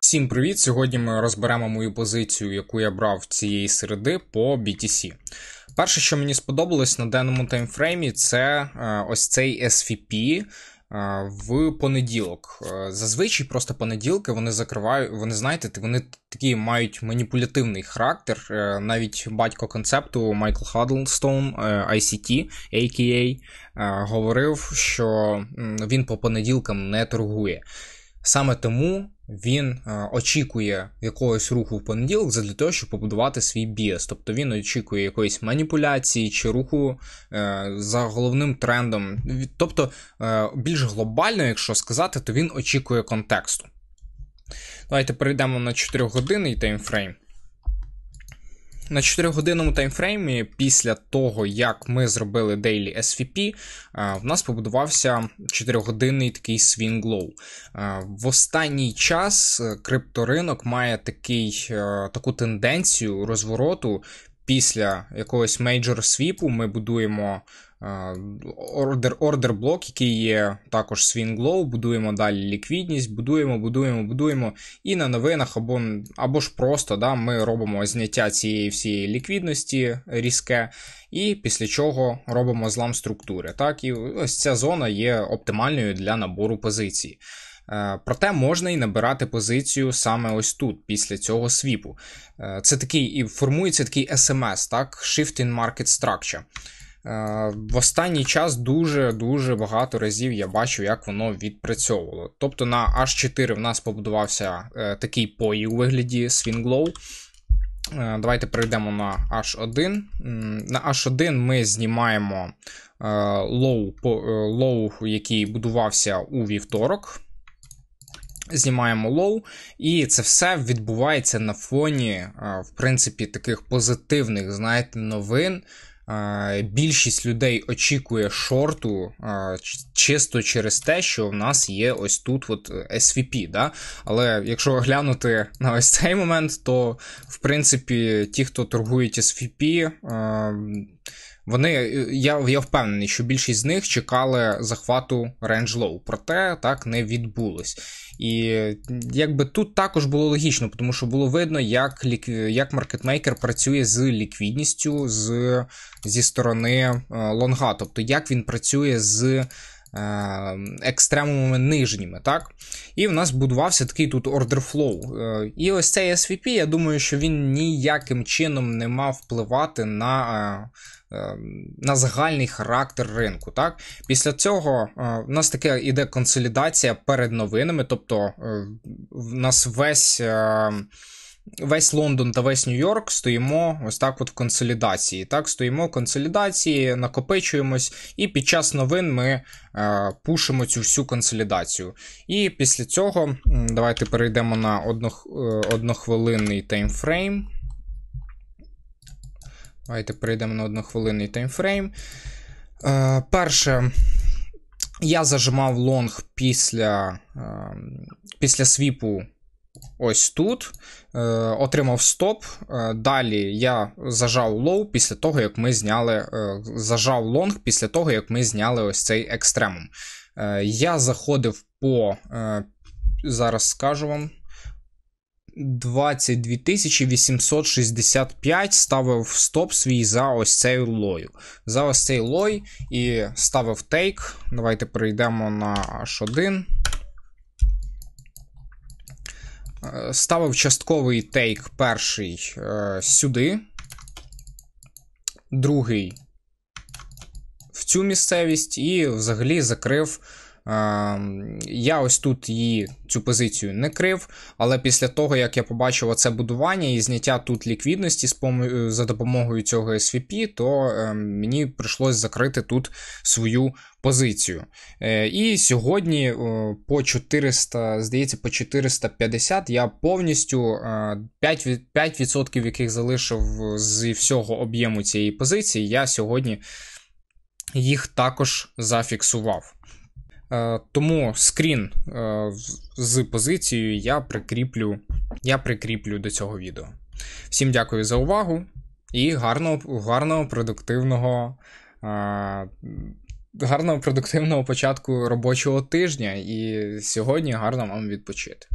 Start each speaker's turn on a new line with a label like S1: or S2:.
S1: Всім привіт! Сьогодні ми розберемо мою позицію, яку я брав цієї середи по BTC. Перше, що мені сподобалось на даному таймфреймі, це е, ось цей SVP е, в понеділок. Е, зазвичай просто понеділки вони закривають, вони знаєте, вони такі мають маніпулятивний характер. Навіть батько концепту Майкл Хадлстоун, ICT, AKA, говорив, що він по понеділкам не торгує. Саме тому він е, очікує якогось руху в понеділок для того, щоб побудувати свій біас. Тобто він очікує якоїсь маніпуляції чи руху е, за головним трендом. Тобто, е, більш глобально, якщо сказати, то він очікує контексту. Давайте перейдемо на 4 години і таймфрейм. На 4-годинному таймфреймі, після того, як ми зробили Daily SVP, е, в нас побудувався 4-годинний такий swing low. Е, в останній час е, крипторинок має такий, таку тенденцію розвороту після якогось мейджор свіпу ми будуємо е, ордер блок, який є також свінглоу, будуємо далі ліквідність, будуємо, будуємо, будуємо. І на новинах або або ж просто да, ми робимо зняття цієї всієї ліквідності різке, і після чого робимо злам структури. Так, І ось ця зона є оптимальною для набору позицій. Е, проте можна і набирати позицію саме ось тут, після цього свіпу. Е, це такий і формується такий SMS, так, Shift in Market Structure. Е, в останній час дуже-дуже багато разів я бачив, як воно відпрацьовувало. Тобто на H4 в нас побудувався такий пої у вигляді Swing-Low. Давайте перейдемо на H1. На H1 ми знімаємо лоу, лоу який будувався у вівторок. Знімаємо лоу, і це все відбувається на фоні, е, в принципі, таких позитивних, знаєте, новин. Е, більшість людей очікує шорту е, чисто через те, що в нас є ось тут от SVP. Да? Але якщо глянути на ось цей момент, то в принципі ті, хто торгують SVP, ем, вони е, я я впевнений, що більшість з них чекали захвату рейндж-лоу, проте так не відбулось. І якби тут також було логічно, тому що було видно, як як маркетмейкер працює з ліквідністю з, зі сторони лонга, е, тобто як він працює з Е, екстремумами нижніми. так? І в нас будувався такий тут order flow. Е, і ось цей SVP, я думаю, що він ніяким чином не мав впливати на е, на загальний характер ринку. Так? Після цього в нас таке іде консолідація перед новинами, тобто в нас весь. Весь Лондон та весь Нью-Йорк стоїмо ось так, от в консолідації. Так, стоїмо в консолідації, накопичуємось, і під час новин ми е, пушимо цю всю консолідацію. І після цього давайте перейдемо на одно, е, однохвилинний таймфрейм. Давайте перейдемо на однохвилинний таймфрейм. Е, перше. Я зажимав лонг після, ем, після свіпу. Ось тут е, отримав стоп. Е, далі я зажав лоу після того, як ми зняли е, зажав лонг після того, як ми зняли ось цей екстремум. Е, я заходив по, е, зараз скажу вам, 22 865 ставив стоп свій за ось цей лою. За ось цей лой і ставив тейк. Давайте перейдемо на H1. Е, ставив частковий тейк перший е, сюди, другий в цю місцевість, і взагалі закрив Ем, я ось тут її цю позицію не крив, але після того, як я побачив оце будування і зняття тут ліквідності е, за допомогою цього SVP, то ем, мені прийшлось закрити тут свою позицію. Е, і сьогодні по 400, здається, по 450 я повністю 5%, е, 5 яких залишив з всього об'єму цієї позиції, я сьогодні їх також зафіксував. Е, тому скрін е, з позицією я прикріплю, я прикріплю до цього відео. Всім дякую за увагу і гарного, гарного продуктивного. Е, гарного продуктивного початку робочого тижня, і сьогодні гарно вам відпочити.